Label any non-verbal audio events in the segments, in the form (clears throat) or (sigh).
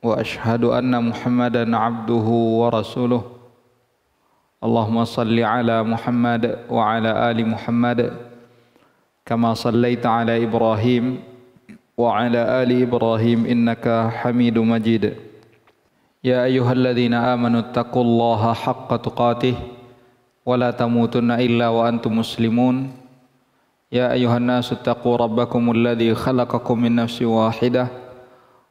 واشهد ان محمدا عبده ورسوله اللهم صل على محمد وعلى ال محمد كما صليت على ابراهيم وعلى ال ابراهيم انك حميد مجيد يا ايها الذين امنوا اتقوا الله حق تقاته ولا تموتن الا وانتم مسلمون يا ايها الناس اتقوا ربكم الذي خلقكم من نفس واحده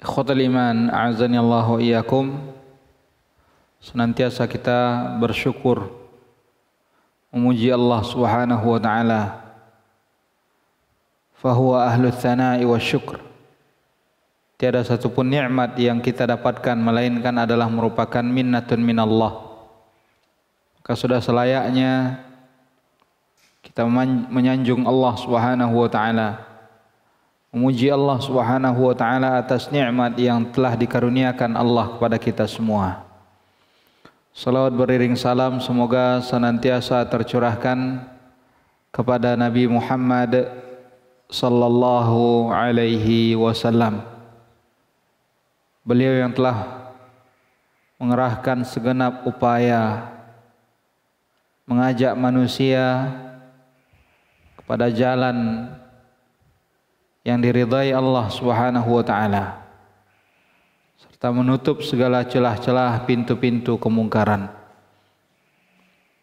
Ikhwatul iman, a'azani Allah iyakum. Senantiasa kita bersyukur memuji Allah Subhanahu wa taala. Fahuwa ahlu tsana'i wa syukur. Tiada satupun nikmat yang kita dapatkan melainkan adalah merupakan minnatun minallah. Maka sudah selayaknya kita menyanjung Allah Subhanahu wa taala Memuji Allah Subhanahu wa taala atas nikmat yang telah dikaruniakan Allah kepada kita semua. Salawat beriring salam semoga senantiasa tercurahkan kepada Nabi Muhammad sallallahu alaihi wasallam. Beliau yang telah mengerahkan segenap upaya mengajak manusia kepada jalan yang diridhai Allah Subhanahu wa taala serta menutup segala celah-celah pintu-pintu kemungkaran.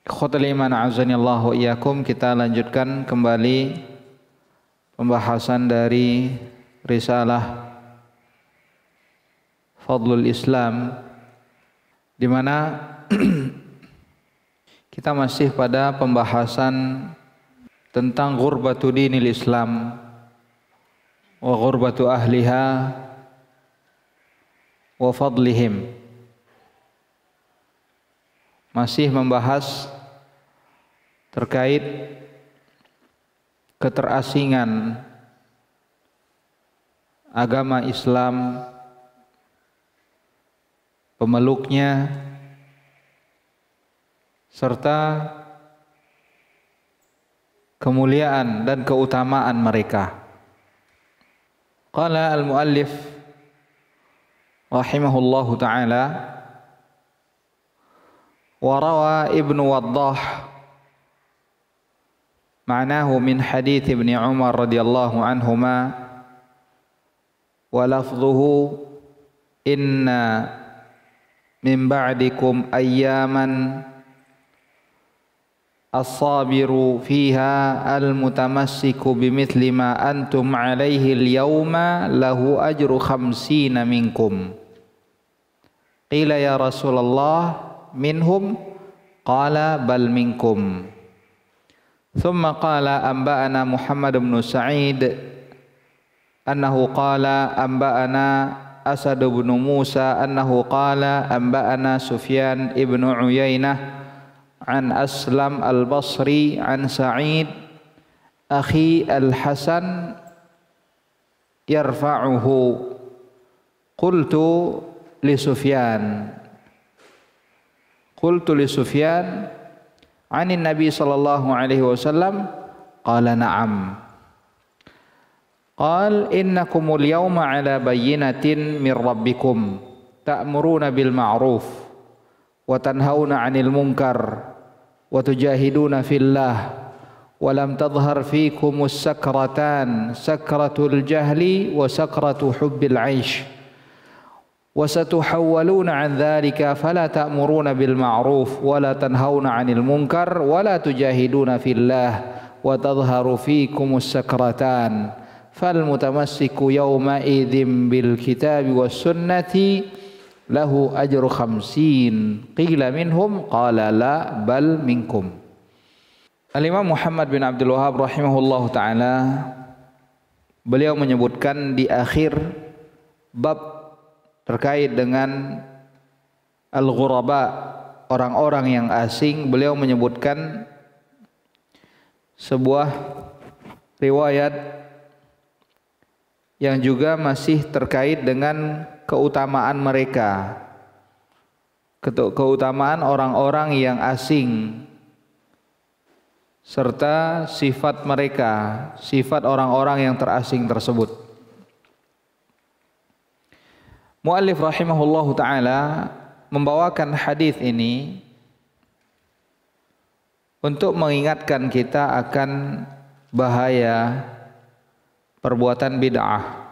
Khotul iman azani Allah wa iyyakum kita lanjutkan kembali pembahasan dari risalah Fadlul Islam di mana (clears throat) kita masih pada pembahasan tentang ghurbatu dinil Islam wa ghurbatu ahliha wa fadlihim masih membahas terkait keterasingan agama Islam pemeluknya serta kemuliaan dan keutamaan mereka. قال المؤلف رحمه الله تعالى وروى ابن وضاح معناه من حديث ابن عمر رضي الله عنهما ولفظه إن من بعدكم أياماً as-sabiru fiha al-mutamassiku bimithli ma antum alaihi al-yawma lahu ajru khamsina minkum qila ya Rasulullah minhum qala bal minkum ثم قال أنبأنا محمد بن سعيد أنه قال أنبأنا أسد بن موسى أنه قال أنبأنا سفيان بن عيينة عن أسلم البصري عن سعيد أخي الحسن يرفعه قلت لسفيان قلت لسفيان عن النبي صلى الله عليه وسلم قال نعم قال إنكم اليوم على بينة من ربكم تأمرون بالمعروف wa tanhauna 'anil munkar wa tujahiduna fillah wa lam tadhhar fikumus sakratan sakratul jahli wa sakratu hubbil 'aysh wa satuhawwaluna 'an dhalika fala ta'muruna bil ma'ruf wa la tanhauna 'anil munkar wa la tujahiduna fillah wa tadhharu fikumus sakratan fal mutamassiku yawma idzin bil kitabi was sunnati lahu ajru khamsin qila minhum qala la bal minkum Al-Imam Muhammad bin Abdul Wahab rahimahullah taala beliau menyebutkan di akhir bab terkait dengan al-ghuraba orang-orang yang asing beliau menyebutkan sebuah riwayat yang juga masih terkait dengan keutamaan mereka keutamaan orang-orang yang asing serta sifat mereka, sifat orang-orang yang terasing tersebut. Muallif rahimahullahu taala membawakan hadis ini untuk mengingatkan kita akan bahaya perbuatan bid'ah. Ah.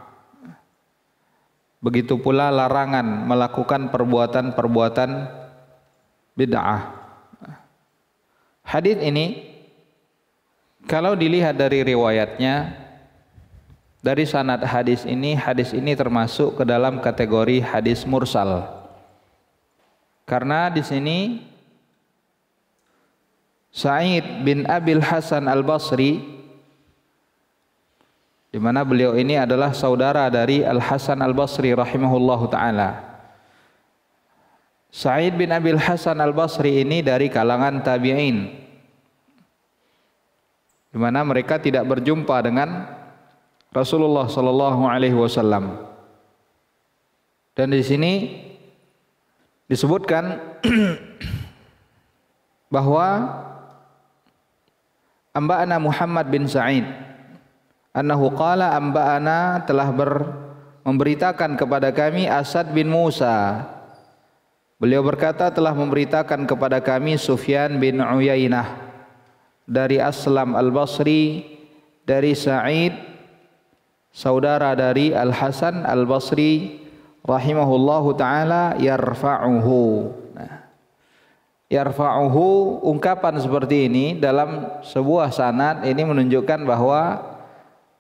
Begitu pula larangan melakukan perbuatan-perbuatan bid'ah. Hadis ini kalau dilihat dari riwayatnya dari sanad hadis ini hadis ini termasuk ke dalam kategori hadis mursal. Karena di sini Sa'id bin Abil Hasan Al-Basri di mana beliau ini adalah saudara dari Al Hasan Al Basri rahimahullahu taala. Sa'id bin Abil Hasan Al Basri ini dari kalangan tabi'in. Di mana mereka tidak berjumpa dengan Rasulullah sallallahu alaihi wasallam. Dan di sini disebutkan (clears throat) bahwa Amba'ana Muhammad bin Sa'id annahu qala amba'ana telah ber, memberitakan kepada kami Asad bin Musa. Beliau berkata telah memberitakan kepada kami Sufyan bin Uyainah dari Aslam Al-Basri dari Sa'id saudara dari Al-Hasan Al-Basri rahimahullahu taala yarfa'uhu. Nah, yarfa'uhu ungkapan seperti ini dalam sebuah sanad ini menunjukkan bahwa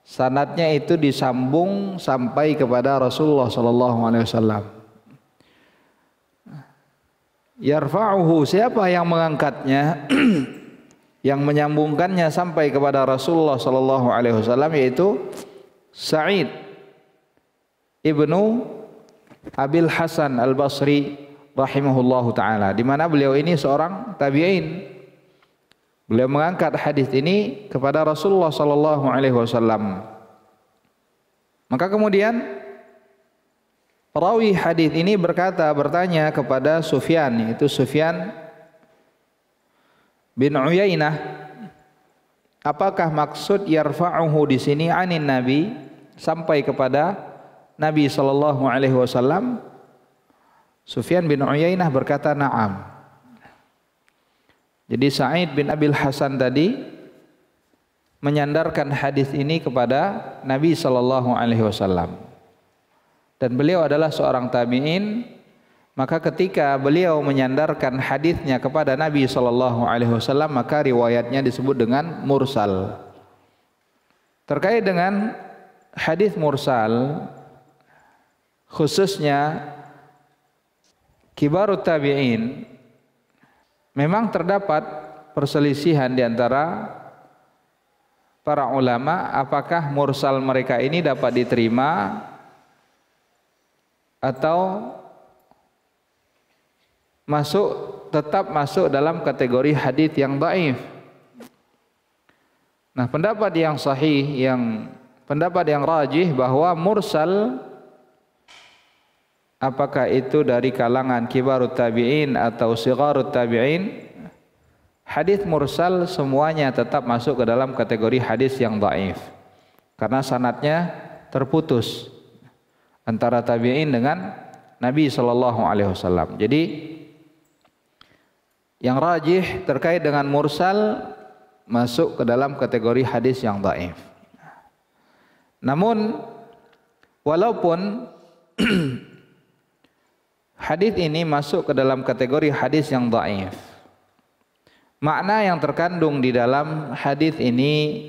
sanatnya itu disambung sampai kepada Rasulullah Sallallahu Alaihi Wasallam. Yarfa'uhu siapa yang mengangkatnya (clears throat) yang menyambungkannya sampai kepada Rasulullah Sallallahu Alaihi Wasallam yaitu Sa'id ibnu Abil Hasan Al Basri rahimahullahu taala di mana beliau ini seorang tabi'in Beliau mengangkat hadis ini kepada Rasulullah sallallahu alaihi wasallam. Maka kemudian perawi hadis ini berkata bertanya kepada Sufyan yaitu Sufyan bin Uyainah apakah maksud yarfa'uhu di sini anin nabi sampai kepada Nabi sallallahu alaihi wasallam Sufyan bin Uyainah berkata na'am jadi Sa'id bin Abil Hasan tadi menyandarkan hadis ini kepada Nabi Shallallahu Alaihi Wasallam. Dan beliau adalah seorang tabiin. Maka ketika beliau menyandarkan hadisnya kepada Nabi Shallallahu Alaihi Wasallam, maka riwayatnya disebut dengan mursal. Terkait dengan hadis mursal, khususnya kibarut tabiin Memang terdapat perselisihan di antara para ulama apakah mursal mereka ini dapat diterima atau masuk tetap masuk dalam kategori hadis yang dhaif. Nah, pendapat yang sahih yang pendapat yang rajih bahwa mursal apakah itu dari kalangan kibarut tabi'in atau sigarut tabi'in hadis mursal semuanya tetap masuk ke dalam kategori hadis yang dhaif karena sanatnya terputus antara tabi'in dengan Nabi sallallahu alaihi wasallam. Jadi yang rajih terkait dengan mursal masuk ke dalam kategori hadis yang dhaif. Namun walaupun (clears throat) Hadis ini masuk ke dalam kategori hadis yang dhaif. Makna yang terkandung di dalam hadis ini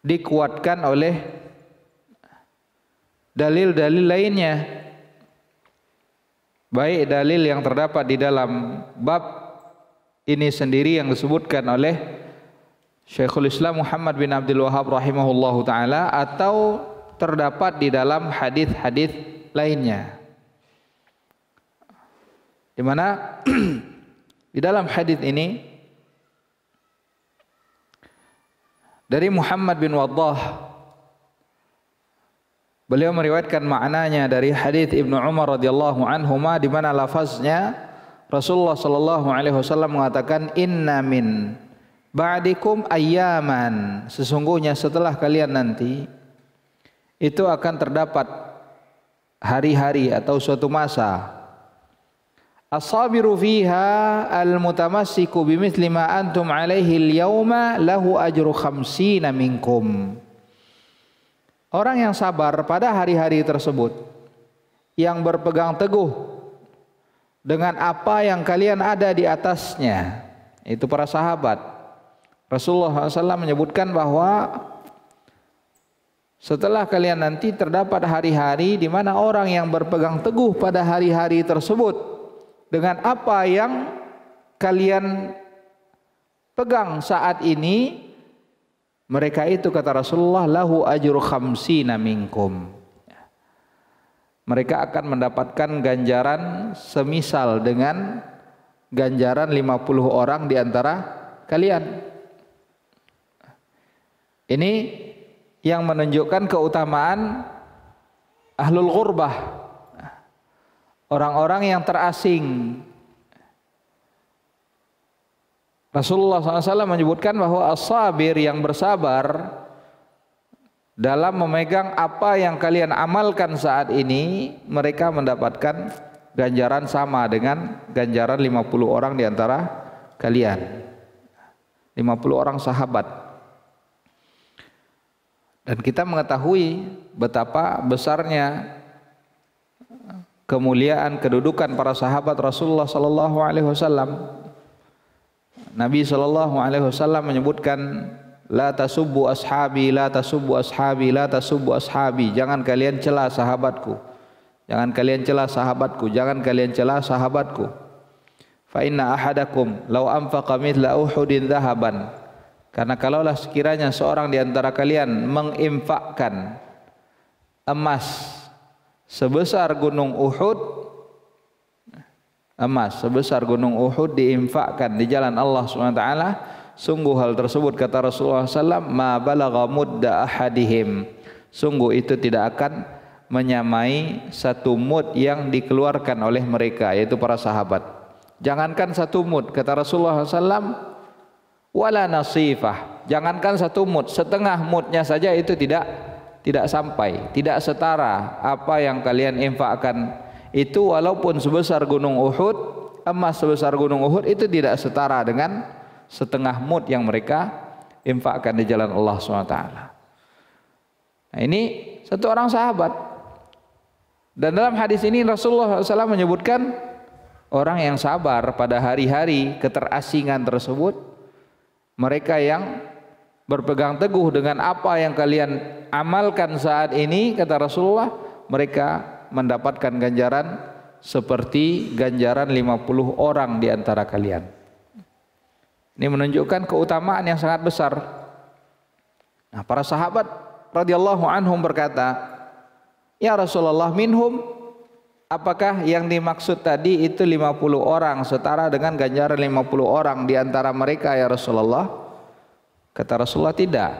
dikuatkan oleh dalil-dalil lainnya. Baik dalil yang terdapat di dalam bab ini sendiri yang disebutkan oleh Syekhul Islam Muhammad bin Abdul Wahab rahimahullahu taala atau terdapat di dalam hadis-hadis lainnya. Di mana (clears throat) di dalam hadis ini dari Muhammad bin Waddah beliau meriwayatkan maknanya dari hadis Ibnu Umar radhiyallahu anhuma di mana lafaznya Rasulullah sallallahu alaihi wasallam mengatakan inna min ba'dikum ayyaman sesungguhnya setelah kalian nanti itu akan terdapat hari-hari atau suatu masa. As-sabiru fiha al-mutamassiku bimithli ma antum alaihi al-yawma lahu ajru khamsina minkum. Orang yang sabar pada hari-hari tersebut yang berpegang teguh dengan apa yang kalian ada di atasnya, itu para sahabat. Rasulullah SAW menyebutkan bahwa setelah kalian nanti terdapat hari-hari di mana orang yang berpegang teguh pada hari-hari tersebut dengan apa yang kalian pegang saat ini mereka itu kata Rasulullah lahu ajru khamsina minkum ya. mereka akan mendapatkan ganjaran semisal dengan ganjaran 50 orang di antara kalian ini yang menunjukkan keutamaan ahlul ghurbah orang-orang yang terasing Rasulullah SAW menyebutkan bahwa as-sabir yang bersabar dalam memegang apa yang kalian amalkan saat ini mereka mendapatkan ganjaran sama dengan ganjaran 50 orang di antara kalian 50 orang sahabat dan kita mengetahui betapa besarnya kemuliaan kedudukan para sahabat Rasulullah sallallahu alaihi wasallam. Nabi sallallahu alaihi wasallam menyebutkan la tasubbu ashabi la tasubbu ashabi la tasubbu ashabi jangan kalian celah sahabatku jangan kalian celah sahabatku jangan kalian celah sahabatku fa inna ahadakum law anfaqa mithla uhudin dhahaban karena kalaulah sekiranya seorang di antara kalian menginfakkan emas sebesar gunung Uhud emas sebesar gunung Uhud diinfakkan di jalan Allah SWT sungguh hal tersebut kata Rasulullah SAW ma balagha mudda ahadihim sungguh itu tidak akan menyamai satu mud yang dikeluarkan oleh mereka yaitu para sahabat jangankan satu mud kata Rasulullah SAW wala nasifah. Jangankan satu mut, setengah mutnya saja itu tidak tidak sampai, tidak setara apa yang kalian infakkan itu walaupun sebesar gunung Uhud, emas sebesar gunung Uhud itu tidak setara dengan setengah mut yang mereka infakkan di jalan Allah SWT. Nah ini satu orang sahabat dan dalam hadis ini Rasulullah SAW menyebutkan orang yang sabar pada hari-hari keterasingan tersebut mereka yang berpegang teguh dengan apa yang kalian amalkan saat ini kata Rasulullah, mereka mendapatkan ganjaran seperti ganjaran 50 orang di antara kalian. Ini menunjukkan keutamaan yang sangat besar. Nah, para sahabat radhiyallahu anhum berkata, "Ya Rasulullah, minhum Apakah yang dimaksud tadi itu 50 orang setara dengan ganjaran 50 orang di antara mereka ya Rasulullah? Kata Rasulullah tidak.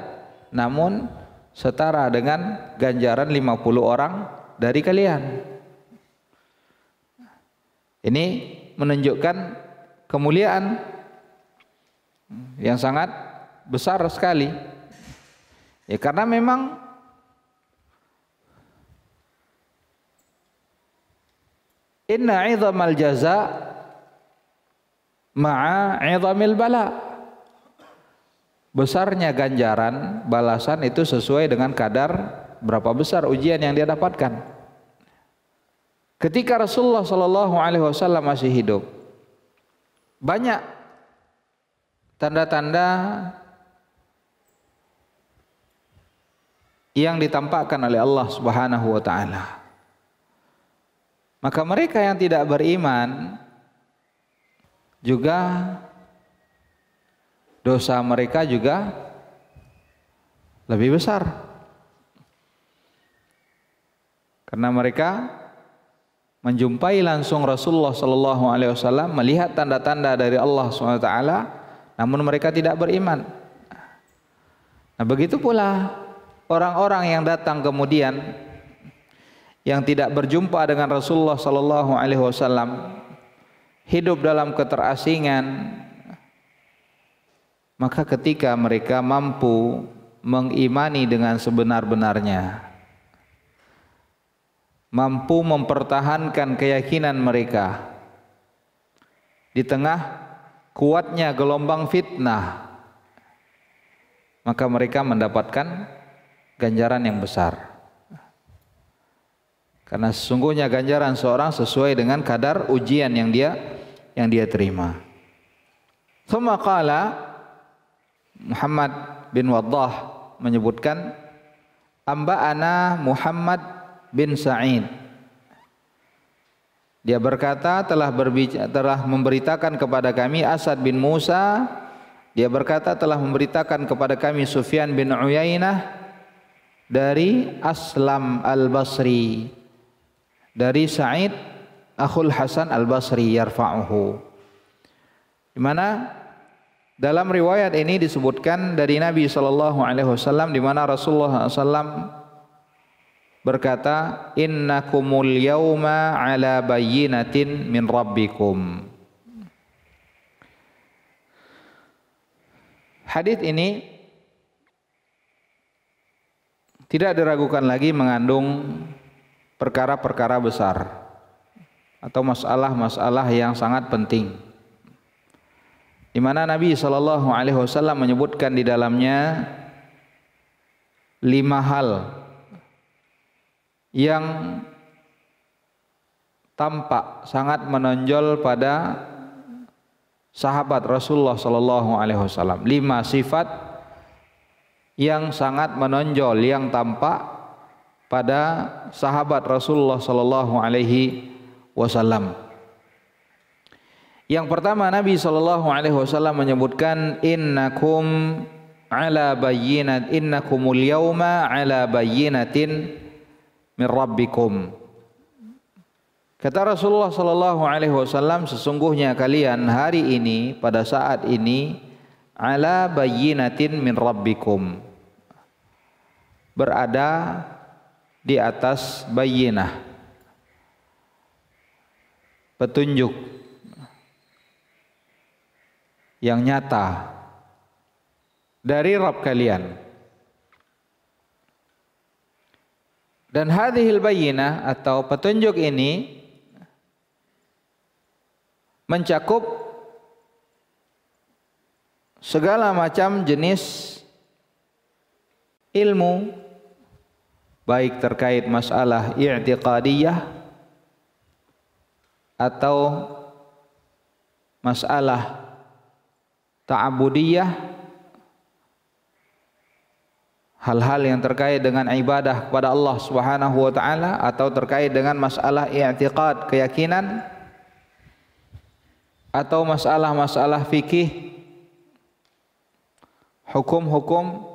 Namun setara dengan ganjaran 50 orang dari kalian. Ini menunjukkan kemuliaan yang sangat besar sekali. Ya karena memang Inna 'idhamal jaza ma'a 'idhamil bala. Besarnya ganjaran balasan itu sesuai dengan kadar berapa besar ujian yang dia dapatkan. Ketika Rasulullah Shallallahu Alaihi Wasallam masih hidup, banyak tanda-tanda yang ditampakkan oleh Allah Subhanahu Wa Taala. Maka mereka yang tidak beriman juga dosa mereka juga lebih besar. Karena mereka menjumpai langsung Rasulullah Shallallahu Alaihi Wasallam melihat tanda-tanda dari Allah SWT namun mereka tidak beriman nah begitu pula orang-orang yang datang kemudian yang tidak berjumpa dengan Rasulullah sallallahu alaihi wasallam hidup dalam keterasingan maka ketika mereka mampu mengimani dengan sebenar-benarnya mampu mempertahankan keyakinan mereka di tengah kuatnya gelombang fitnah maka mereka mendapatkan ganjaran yang besar karena sesungguhnya ganjaran seorang sesuai dengan kadar ujian yang dia yang dia terima. Thumma qala Muhammad bin Waddah menyebutkan Ana Muhammad bin Sa'id Dia berkata telah berbicara, telah memberitakan kepada kami Asad bin Musa dia berkata telah memberitakan kepada kami Sufyan bin Uyainah dari Aslam Al-Basri dari Sa'id Akhul Hasan Al-Basri yarfa'uhu. Di mana dalam riwayat ini disebutkan dari Nabi sallallahu alaihi wasallam di mana Rasulullah sallam berkata innakumul yauma ala bayyinatin min rabbikum. Hadis ini tidak diragukan lagi mengandung perkara-perkara besar atau masalah-masalah yang sangat penting. Di mana Nabi Shallallahu Alaihi Wasallam menyebutkan di dalamnya lima hal yang tampak sangat menonjol pada sahabat Rasulullah Shallallahu Alaihi Wasallam. Lima sifat yang sangat menonjol, yang tampak pada sahabat Rasulullah sallallahu alaihi wasallam. Yang pertama Nabi sallallahu alaihi wasallam menyebutkan innakum ala bayyinat innakumul yauma ala bayyinatin min rabbikum. Kata Rasulullah sallallahu alaihi wasallam sesungguhnya kalian hari ini pada saat ini ala bayyinatin min rabbikum. Berada di atas bayinah petunjuk yang nyata dari Rabb kalian. Dan hadhil bayyinah atau petunjuk ini mencakup segala macam jenis ilmu baik terkait masalah i'tiqadiyah atau masalah ta'abudiyah hal-hal yang terkait dengan ibadah kepada Allah Subhanahu wa taala atau terkait dengan masalah i'tiqad, keyakinan atau masalah-masalah fikih hukum-hukum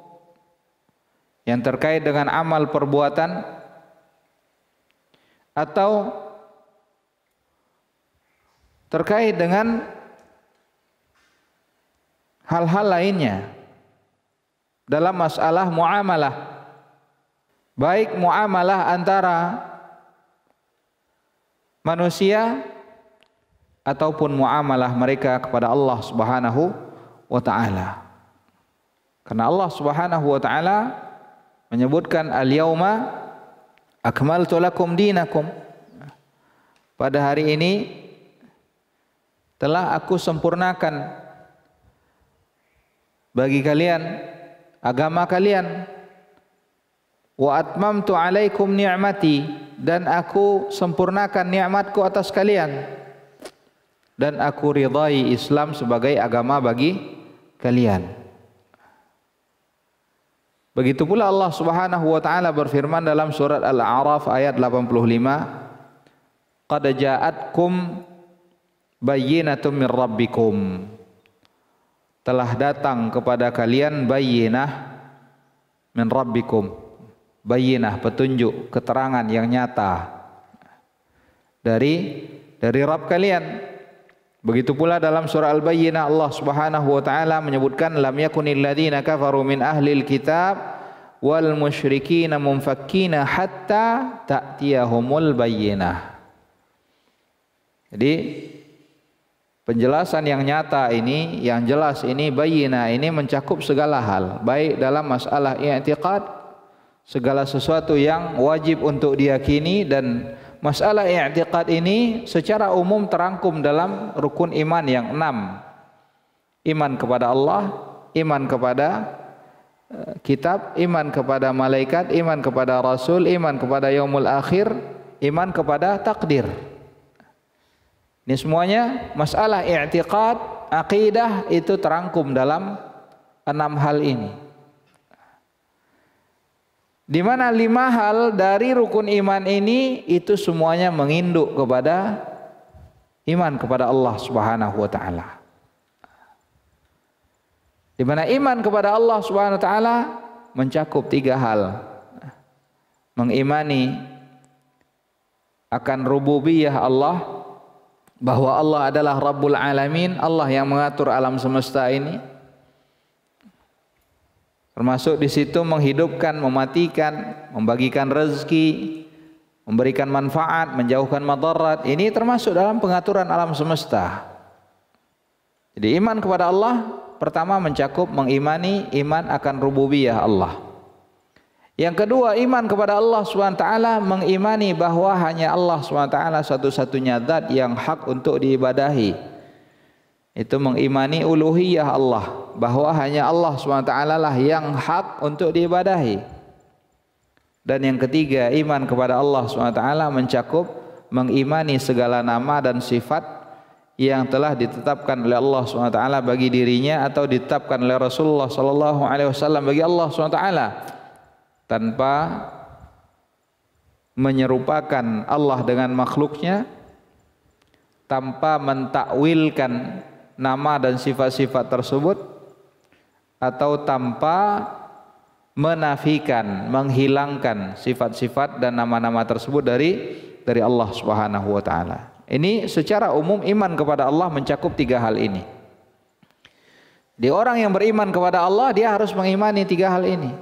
yang terkait dengan amal perbuatan atau terkait dengan hal-hal lainnya dalam masalah muamalah baik muamalah antara manusia ataupun muamalah mereka kepada Allah Subhanahu wa taala. Karena Allah Subhanahu wa taala menyebutkan al yauma akmaltu lakum dinakum pada hari ini telah aku sempurnakan bagi kalian agama kalian wa atmamtu alaikum ni'mati dan aku sempurnakan nikmatku atas kalian dan aku ridai Islam sebagai agama bagi kalian. Begitu pula Allah Subhanahu wa taala berfirman dalam surat Al-A'raf ayat 85, "Qad ja'atkum bayyinatun min rabbikum." Telah datang kepada kalian bayyinah min rabbikum. Bayyinah petunjuk, keterangan yang nyata dari dari Rabb kalian. Begitu pula dalam surah Al-Bayyinah Allah Subhanahu wa taala menyebutkan lam yakunil ladzina kafaru min ahlil kitab wal musyrikina munfakkina hatta ta'tiyahumul bayyinah. Jadi penjelasan yang nyata ini, yang jelas ini bayyinah ini mencakup segala hal, baik dalam masalah i'tiqad segala sesuatu yang wajib untuk diyakini dan masalah i'tiqad ini secara umum terangkum dalam rukun iman yang enam. Iman kepada Allah, iman kepada e, kitab, iman kepada malaikat, iman kepada rasul, iman kepada yaumul akhir, iman kepada takdir. Ini semuanya masalah i'tiqad, akidah itu terangkum dalam enam hal ini. Di mana lima hal dari rukun iman ini itu semuanya menginduk kepada iman kepada Allah Subhanahu wa taala. Di mana iman kepada Allah Subhanahu wa taala mencakup tiga hal. Mengimani akan rububiyah Allah bahwa Allah adalah Rabbul Alamin, Allah yang mengatur alam semesta ini Termasuk di situ menghidupkan, mematikan, membagikan rezeki, memberikan manfaat, menjauhkan madarat. Ini termasuk dalam pengaturan alam semesta. Jadi iman kepada Allah pertama mencakup mengimani iman akan rububiyah Allah. Yang kedua, iman kepada Allah SWT mengimani bahwa hanya Allah SWT satu-satunya zat yang hak untuk diibadahi itu mengimani uluhiyah Allah bahwa hanya Allah SWT lah yang hak untuk diibadahi dan yang ketiga iman kepada Allah SWT mencakup mengimani segala nama dan sifat yang telah ditetapkan oleh Allah SWT bagi dirinya atau ditetapkan oleh Rasulullah saw bagi Allah SWT tanpa menyerupakan Allah dengan makhluknya tanpa mentakwilkan nama dan sifat-sifat tersebut atau tanpa menafikan, menghilangkan sifat-sifat dan nama-nama tersebut dari dari Allah Subhanahu wa taala. Ini secara umum iman kepada Allah mencakup tiga hal ini. Di orang yang beriman kepada Allah dia harus mengimani tiga hal ini.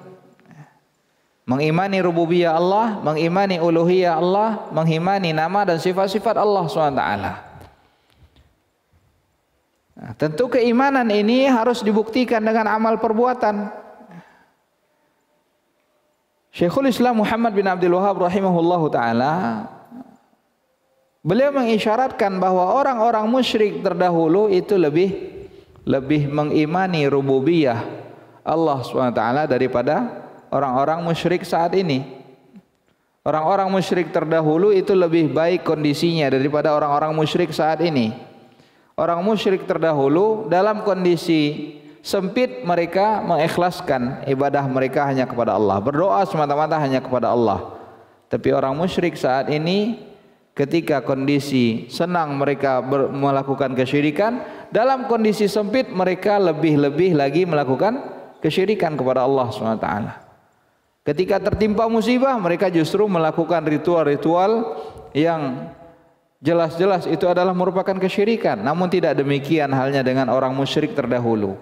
Mengimani rububiyah Allah, mengimani uluhiyah Allah, mengimani nama dan sifat-sifat Allah Subhanahu wa taala. Nah, tentu keimanan ini harus dibuktikan dengan amal perbuatan. Syekhul Islam Muhammad bin Abdul Wahab rahimahullahu taala beliau mengisyaratkan bahwa orang-orang musyrik terdahulu itu lebih lebih mengimani rububiyah Allah SWT daripada orang-orang musyrik saat ini. Orang-orang musyrik terdahulu itu lebih baik kondisinya daripada orang-orang musyrik saat ini orang musyrik terdahulu dalam kondisi sempit mereka mengikhlaskan ibadah mereka hanya kepada Allah berdoa semata-mata hanya kepada Allah tapi orang musyrik saat ini ketika kondisi senang mereka melakukan kesyirikan dalam kondisi sempit mereka lebih-lebih lagi melakukan kesyirikan kepada Allah SWT ketika tertimpa musibah mereka justru melakukan ritual-ritual yang Jelas-jelas itu adalah merupakan kesyirikan. Namun tidak demikian halnya dengan orang musyrik terdahulu.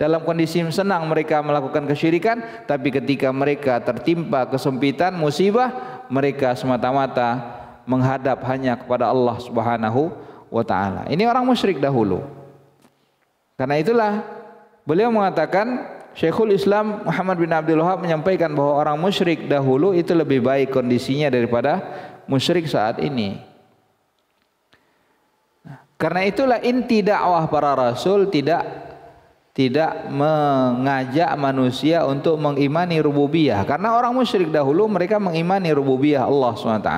Dalam kondisi senang mereka melakukan kesyirikan, tapi ketika mereka tertimpa kesempitan, musibah, mereka semata-mata menghadap hanya kepada Allah Subhanahu wa taala. Ini orang musyrik dahulu. Karena itulah beliau mengatakan Syekhul Islam Muhammad bin Abdul Wahab menyampaikan bahwa orang musyrik dahulu itu lebih baik kondisinya daripada musyrik saat ini. Karena itulah inti dakwah para rasul tidak tidak mengajak manusia untuk mengimani rububiyah. Karena orang musyrik dahulu mereka mengimani rububiyah Allah SWT.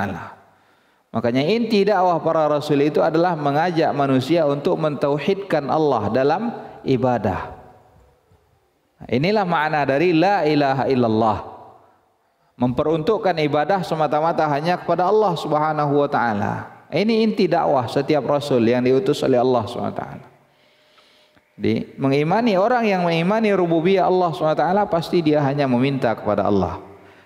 Makanya inti dakwah para rasul itu adalah mengajak manusia untuk mentauhidkan Allah dalam ibadah. Nah, inilah makna dari la ilaha illallah. Memperuntukkan ibadah semata-mata hanya kepada Allah Subhanahu wa taala. Ini inti dakwah setiap rasul yang diutus oleh Allah SWT. Di mengimani orang yang mengimani rububiyah Allah SWT pasti dia hanya meminta kepada Allah.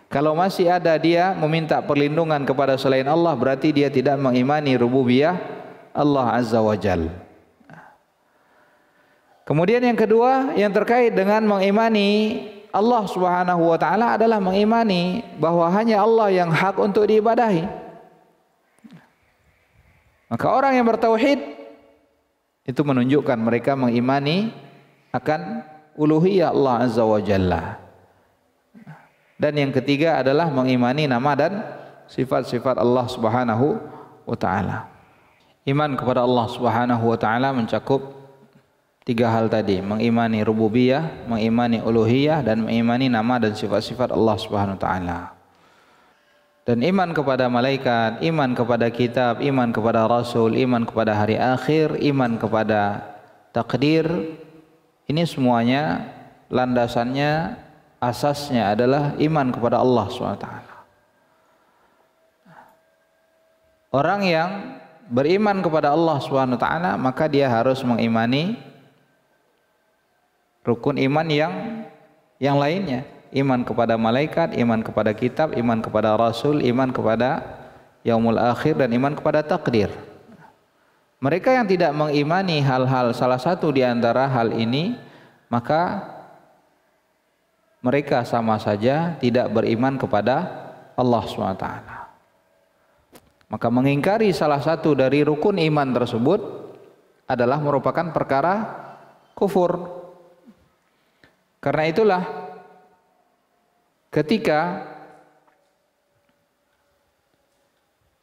Kalau masih ada dia meminta perlindungan kepada selain Allah berarti dia tidak mengimani rububiyah Allah Azza wa Jal. Kemudian yang kedua yang terkait dengan mengimani Allah Subhanahu wa taala adalah mengimani bahwa hanya Allah yang hak untuk diibadahi. Maka orang yang bertauhid itu menunjukkan mereka mengimani akan uluhiyah Allah Azza wa Jalla. Dan yang ketiga adalah mengimani nama dan sifat-sifat Allah Subhanahu wa taala. Iman kepada Allah Subhanahu wa taala mencakup tiga hal tadi, mengimani rububiyah, mengimani uluhiyah dan mengimani nama dan sifat-sifat Allah Subhanahu wa taala. Dan iman kepada malaikat, iman kepada kitab, iman kepada rasul, iman kepada hari akhir, iman kepada takdir, ini semuanya landasannya, asasnya adalah iman kepada Allah SWT. Orang yang beriman kepada Allah SWT, maka dia harus mengimani rukun iman yang yang lainnya iman kepada malaikat, iman kepada kitab, iman kepada rasul, iman kepada yaumul akhir dan iman kepada takdir. Mereka yang tidak mengimani hal-hal salah satu di antara hal ini, maka mereka sama saja tidak beriman kepada Allah SWT. Maka mengingkari salah satu dari rukun iman tersebut adalah merupakan perkara kufur. Karena itulah ketika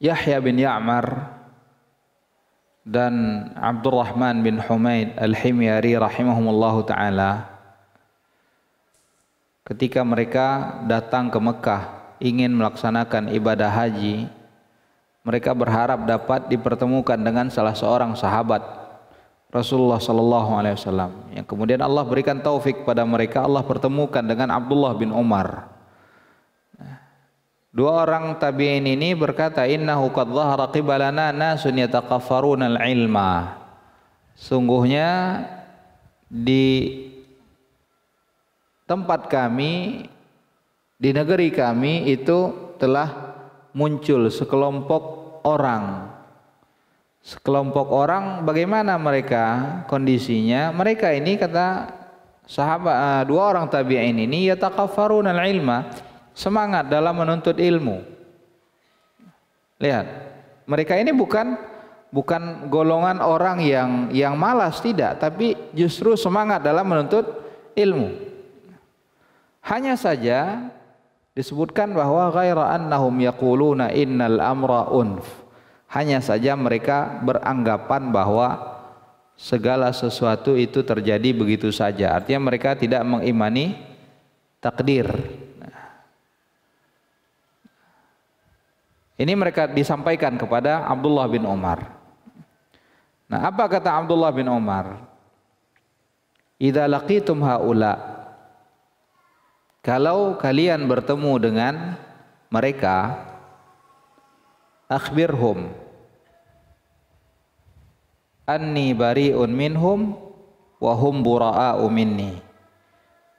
Yahya bin Ya'mar dan Abdurrahman bin Humaid Al-Himyari rahimahumullahu taala ketika mereka datang ke Mekah ingin melaksanakan ibadah haji mereka berharap dapat dipertemukan dengan salah seorang sahabat Rasulullah sallallahu alaihi wasallam yang kemudian Allah berikan taufik pada mereka Allah pertemukan dengan Abdullah bin Umar Dua orang tabi'in ini berkata, "Innahu qad dhahara qibalana nasun yataqaffaruna al-ilma." Sungguhnya di tempat kami di negeri kami itu telah muncul sekelompok orang. Sekelompok orang bagaimana mereka kondisinya? Mereka ini kata sahabat eh, dua orang tabi'in ini yataqaffaruna al-ilma semangat dalam menuntut ilmu. Lihat, mereka ini bukan bukan golongan orang yang yang malas tidak, tapi justru semangat dalam menuntut ilmu. Hanya saja disebutkan bahwa ghaira annahum yaquluna innal amra unf. Hanya saja mereka beranggapan bahwa segala sesuatu itu terjadi begitu saja. Artinya mereka tidak mengimani takdir. Ini mereka disampaikan kepada Abdullah bin Umar. Nah, apa kata Abdullah bin Umar? Idza laqitum haula Kalau kalian bertemu dengan mereka akhbirhum anni bari'un minhum wa hum bura'a'u minni.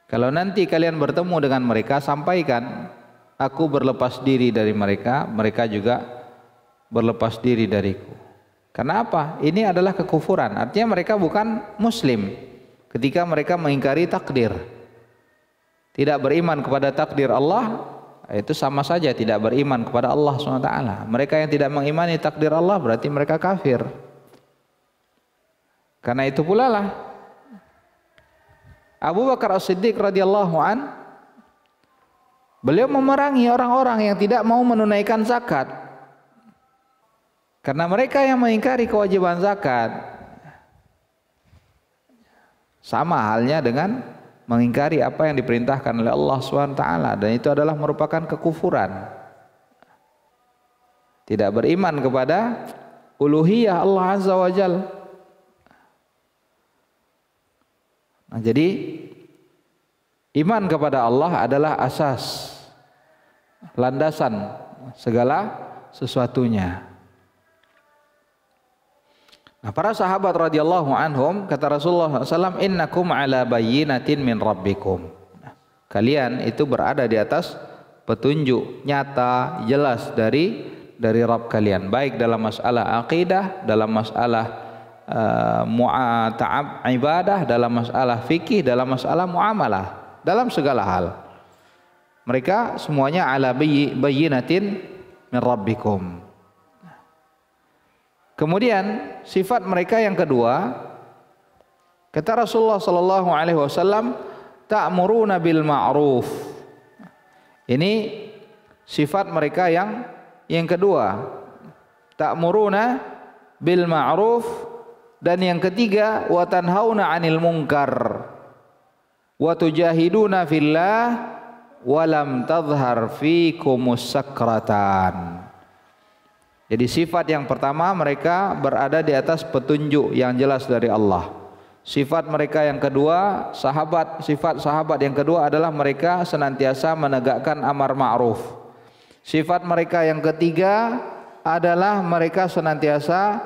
Kalau nanti kalian bertemu dengan mereka sampaikan Aku berlepas diri dari mereka, mereka juga berlepas diri dariku. Kenapa? Ini adalah kekufuran. Artinya mereka bukan muslim ketika mereka mengingkari takdir. Tidak beriman kepada takdir Allah itu sama saja tidak beriman kepada Allah SWT. Mereka yang tidak mengimani takdir Allah berarti mereka kafir. Karena itu pula lah Abu Bakar As-Siddiq radhiyallahu an Beliau memerangi orang-orang yang tidak mau menunaikan zakat. Karena mereka yang mengingkari kewajiban zakat. Sama halnya dengan mengingkari apa yang diperintahkan oleh Allah SWT. Dan itu adalah merupakan kekufuran. Tidak beriman kepada uluhiyah Allah Azza wa Jal. Nah, jadi iman kepada Allah adalah asas landasan segala sesuatunya. Nah, para sahabat radhiyallahu anhum kata Rasulullah SAW, innakum ala bayyinatin min rabbikum. Nah, kalian itu berada di atas petunjuk nyata jelas dari dari Rabb kalian baik dalam masalah akidah dalam masalah uh, ibadah dalam masalah fikih dalam masalah muamalah dalam segala hal mereka semuanya ala bayyinatin min rabbikum. Kemudian sifat mereka yang kedua kata Rasulullah sallallahu alaihi wasallam ta'muruna bil ma'ruf. Ini sifat mereka yang yang kedua. Ta'muruna bil ma'ruf dan yang ketiga wa tanhauna 'anil munkar wa tujahiduna fillah walam tadhar fikumus sakratan. Jadi sifat yang pertama mereka berada di atas petunjuk yang jelas dari Allah. Sifat mereka yang kedua, sahabat, sifat sahabat yang kedua adalah mereka senantiasa menegakkan amar ma'ruf. Sifat mereka yang ketiga adalah mereka senantiasa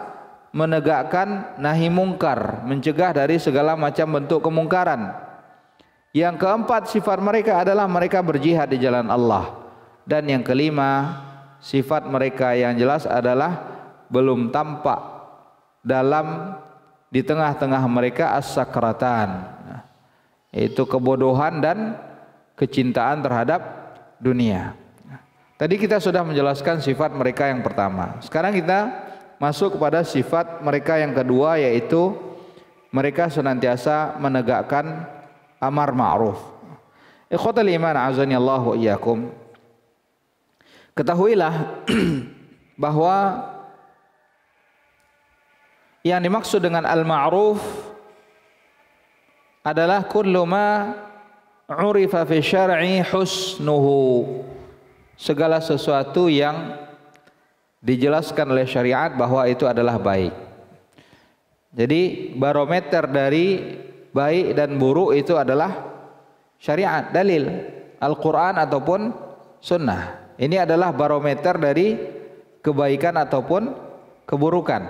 menegakkan nahi mungkar, mencegah dari segala macam bentuk kemungkaran. Yang keempat sifat mereka adalah mereka berjihad di jalan Allah. Dan yang kelima sifat mereka yang jelas adalah belum tampak dalam di tengah-tengah mereka as-sakratan. Yaitu nah, kebodohan dan kecintaan terhadap dunia. Tadi kita sudah menjelaskan sifat mereka yang pertama. Sekarang kita masuk kepada sifat mereka yang kedua yaitu mereka senantiasa menegakkan amar ma'ruf. Ikhwatal iman azani Allah wa iyyakum. Ketahuilah (clears throat) bahwa yang dimaksud dengan al-ma'ruf adalah kullu ma urifa fi syar'i husnuhu. Segala sesuatu yang dijelaskan oleh syariat bahwa itu adalah baik. Jadi barometer dari baik dan buruk itu adalah syariat, dalil, Al-Qur'an ataupun sunnah. Ini adalah barometer dari kebaikan ataupun keburukan.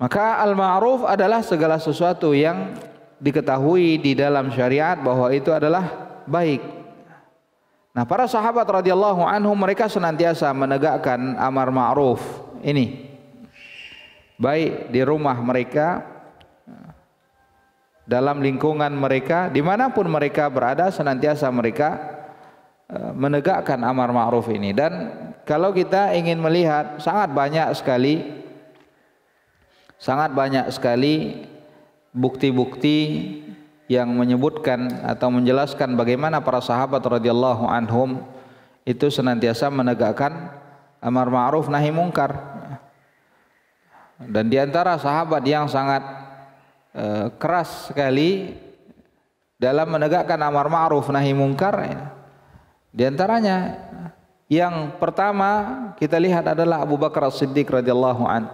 Maka al-ma'ruf adalah segala sesuatu yang diketahui di dalam syariat bahwa itu adalah baik. Nah, para sahabat radhiyallahu anhu mereka senantiasa menegakkan amar ma'ruf ini baik di rumah mereka, dalam lingkungan mereka, dimanapun mereka berada, senantiasa mereka e, menegakkan amar ma'ruf ini. Dan kalau kita ingin melihat, sangat banyak sekali, sangat banyak sekali bukti-bukti yang menyebutkan atau menjelaskan bagaimana para sahabat radhiyallahu anhum itu senantiasa menegakkan amar ma'ruf nahi mungkar dan di antara sahabat yang sangat e, keras sekali dalam menegakkan amar ma'ruf nahi mungkar ya. Di antaranya yang pertama kita lihat adalah Abu Bakar As-Siddiq radhiyallahu an.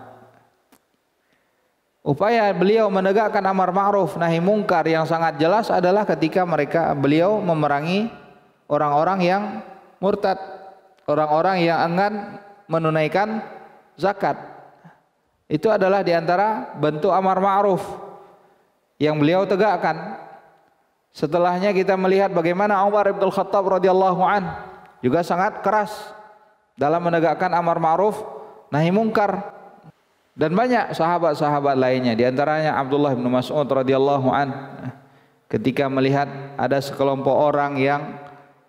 Upaya beliau menegakkan amar ma'ruf nahi mungkar yang sangat jelas adalah ketika mereka beliau memerangi orang-orang yang murtad, orang-orang yang enggan menunaikan zakat itu adalah diantara bentuk amar ma'ruf yang beliau tegakkan. Setelahnya kita melihat bagaimana Umar bin Khattab radhiyallahu an juga sangat keras dalam menegakkan amar ma'ruf nahi mungkar dan banyak sahabat-sahabat lainnya diantaranya Abdullah bin Mas'ud radhiyallahu an ketika melihat ada sekelompok orang yang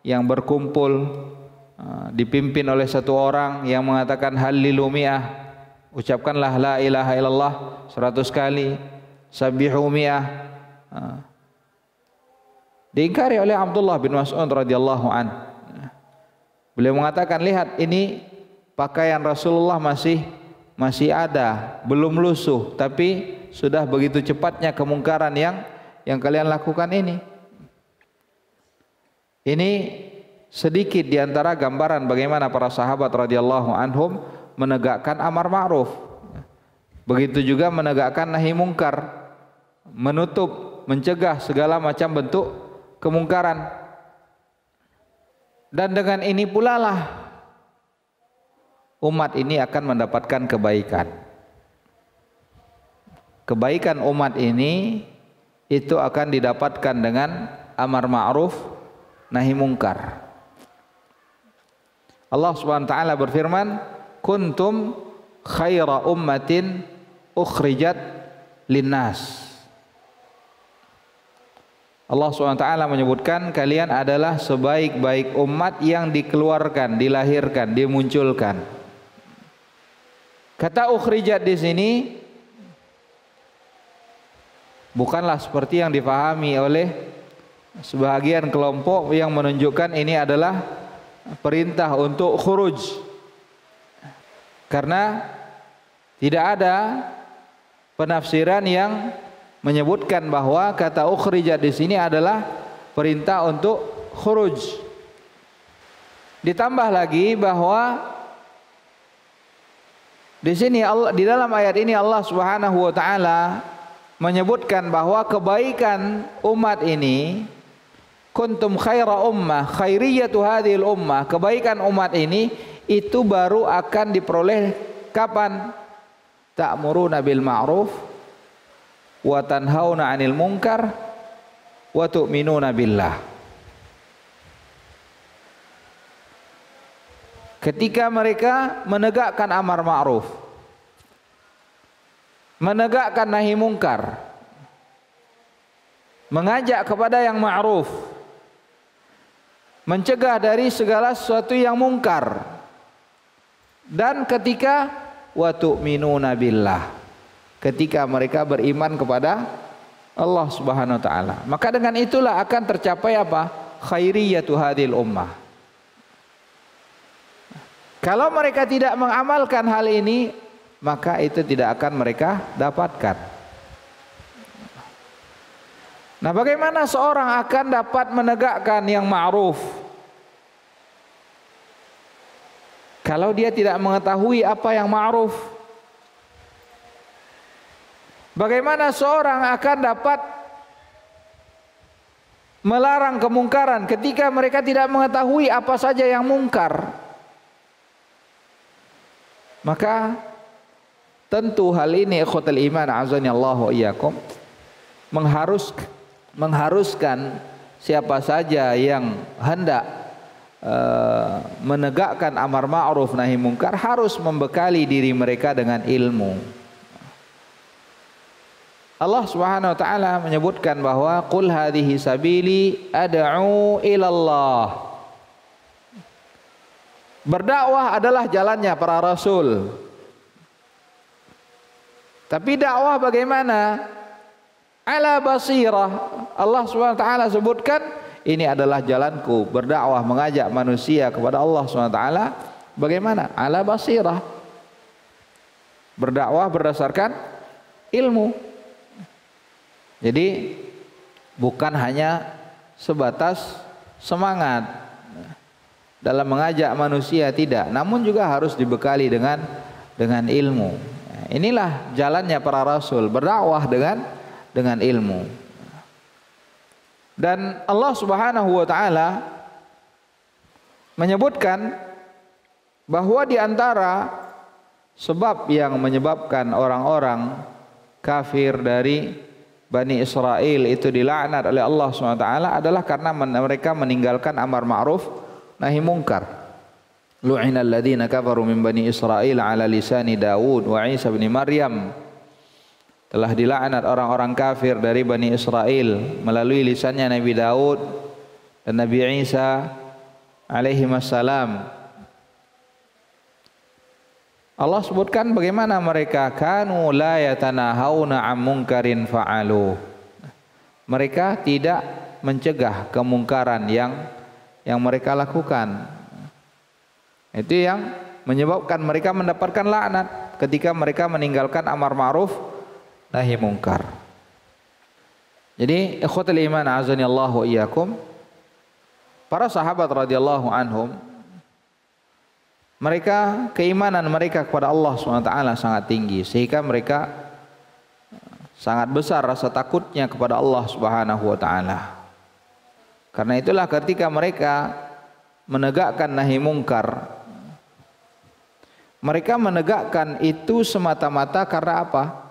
yang berkumpul eh, dipimpin oleh satu orang yang mengatakan halilumiyah ucapkanlah la ilaha illallah 100 kali sabihu mi'ah diingkari oleh Abdullah bin Mas'ud radhiyallahu an ya. beliau mengatakan lihat ini pakaian Rasulullah masih masih ada belum lusuh tapi sudah begitu cepatnya kemungkaran yang yang kalian lakukan ini ini sedikit diantara gambaran bagaimana para sahabat radhiyallahu anhum menegakkan amar ma'ruf. Begitu juga menegakkan nahi mungkar, menutup, mencegah segala macam bentuk kemungkaran. Dan dengan ini pula lah umat ini akan mendapatkan kebaikan. Kebaikan umat ini itu akan didapatkan dengan amar ma'ruf nahi mungkar. Allah Subhanahu wa taala berfirman, kuntum khaira ummatin ukhrijat linnas. Allah SWT menyebutkan kalian adalah sebaik-baik umat yang dikeluarkan, dilahirkan, dimunculkan. Kata ukhrijat di sini bukanlah seperti yang difahami oleh sebagian kelompok yang menunjukkan ini adalah perintah untuk khuruj karena tidak ada penafsiran yang menyebutkan bahwa kata ukhrija di sini adalah perintah untuk khuruj. Ditambah lagi bahwa di sini Allah, di dalam ayat ini Allah Subhanahu wa taala menyebutkan bahwa kebaikan umat ini kuntum khaira ummah khairiyatu hadhil ummah kebaikan umat ini itu baru akan diperoleh kapan? muru nabil ma'ruf wa 'anil mungkar, wa minu nabilah. Ketika mereka menegakkan amar ma'ruf, menegakkan nahi mungkar, mengajak kepada yang ma'ruf, mencegah dari segala sesuatu yang mungkar, dan ketika wa tu'minuna Ketika mereka beriman kepada Allah Subhanahu wa taala. Maka dengan itulah akan tercapai apa? Khairiyatu hadil ummah. Kalau mereka tidak mengamalkan hal ini, maka itu tidak akan mereka dapatkan. Nah, bagaimana seorang akan dapat menegakkan yang ma'ruf Kalau dia tidak mengetahui apa yang ma'ruf. Bagaimana seorang akan dapat melarang kemungkaran ketika mereka tidak mengetahui apa saja yang mungkar? Maka tentu hal ini ikhwatul iman azani Allah iyyakum mengharus mengharuskan siapa saja yang hendak Eh, menegakkan amar ma'ruf nahi mungkar harus membekali diri mereka dengan ilmu. Allah Subhanahu wa taala menyebutkan bahwa qul hadhihi sabili ad'u Berdakwah adalah jalannya para rasul. Tapi dakwah bagaimana? Ala basirah. Allah Subhanahu wa taala sebutkan ini adalah jalanku berdakwah mengajak manusia kepada Allah SWT bagaimana? ala basirah berdakwah berdasarkan ilmu jadi bukan hanya sebatas semangat dalam mengajak manusia tidak namun juga harus dibekali dengan dengan ilmu inilah jalannya para rasul berdakwah dengan dengan ilmu dan Allah Subhanahu wa taala menyebutkan bahwa di antara sebab yang menyebabkan orang-orang kafir dari Bani Israel itu dilaknat oleh Allah SWT adalah karena mereka meninggalkan amar ma'ruf nahi mungkar. Lu'inal ladzina kafaru min Bani Israel ala lisani Dawud wa Isa bin Maryam telah dilaknat orang-orang kafir dari Bani Israel melalui lisannya Nabi Daud dan Nabi Isa alaihi wassalam. Allah sebutkan bagaimana mereka kanu la yatanahawna am munkarin fa'alu. Mereka tidak mencegah kemungkaran yang yang mereka lakukan. Itu yang menyebabkan mereka mendapatkan laknat ketika mereka meninggalkan amar ma'ruf nahi mungkar. Jadi ikhwatul iman azani Allah wa iyyakum para sahabat radhiyallahu anhum mereka keimanan mereka kepada Allah SWT sangat tinggi sehingga mereka eh, sangat besar rasa takutnya kepada Allah Subhanahu wa taala. Karena itulah ketika mereka menegakkan nahi mungkar mereka menegakkan itu semata-mata karena apa?